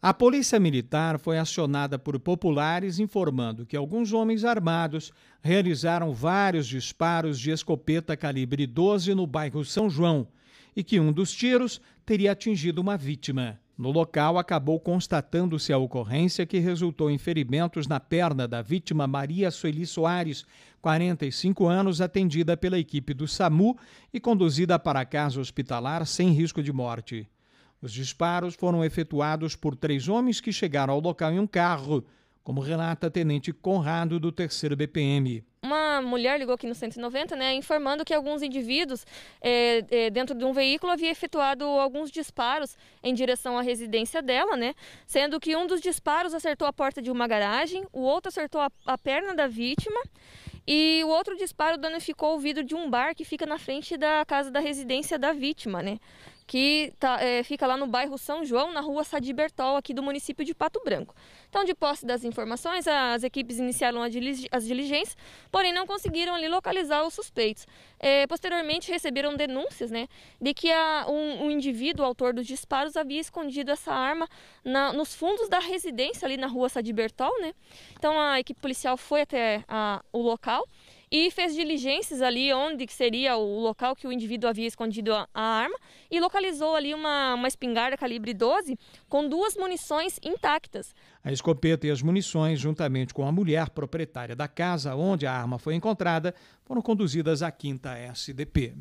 A polícia militar foi acionada por populares informando que alguns homens armados realizaram vários disparos de escopeta calibre 12 no bairro São João e que um dos tiros teria atingido uma vítima. No local, acabou constatando-se a ocorrência que resultou em ferimentos na perna da vítima Maria Sueli Soares, 45 anos, atendida pela equipe do SAMU e conduzida para a casa hospitalar sem risco de morte. Os disparos foram efetuados por três homens que chegaram ao local em um carro, como relata a Tenente Conrado do 3 BPM. Uma mulher ligou aqui no 190, né, informando que alguns indivíduos é, é, dentro de um veículo havia efetuado alguns disparos em direção à residência dela, né, sendo que um dos disparos acertou a porta de uma garagem, o outro acertou a, a perna da vítima e o outro disparo danificou o vidro de um bar que fica na frente da casa da residência da vítima, né? que tá, é, fica lá no bairro São João, na rua Sadi Bertol, aqui do município de Pato Branco. Então, de posse das informações, as equipes iniciaram as diligências, porém não conseguiram ali localizar os suspeitos. É, posteriormente, receberam denúncias né, de que a, um, um, indivíduo, autor dos disparos, havia escondido essa arma na, nos fundos da residência ali na rua Sadi Bertol. Né? Então, a equipe policial foi até a, o local e fez diligências ali onde que seria o local que o indivíduo havia escondido a, a arma e localizou ali uma, uma espingarda calibre 12 com duas munições intactas. A escopeta e as munições, juntamente com a mulher proprietária da casa onde a arma foi encontrada, foram conduzidas à quinta SDP.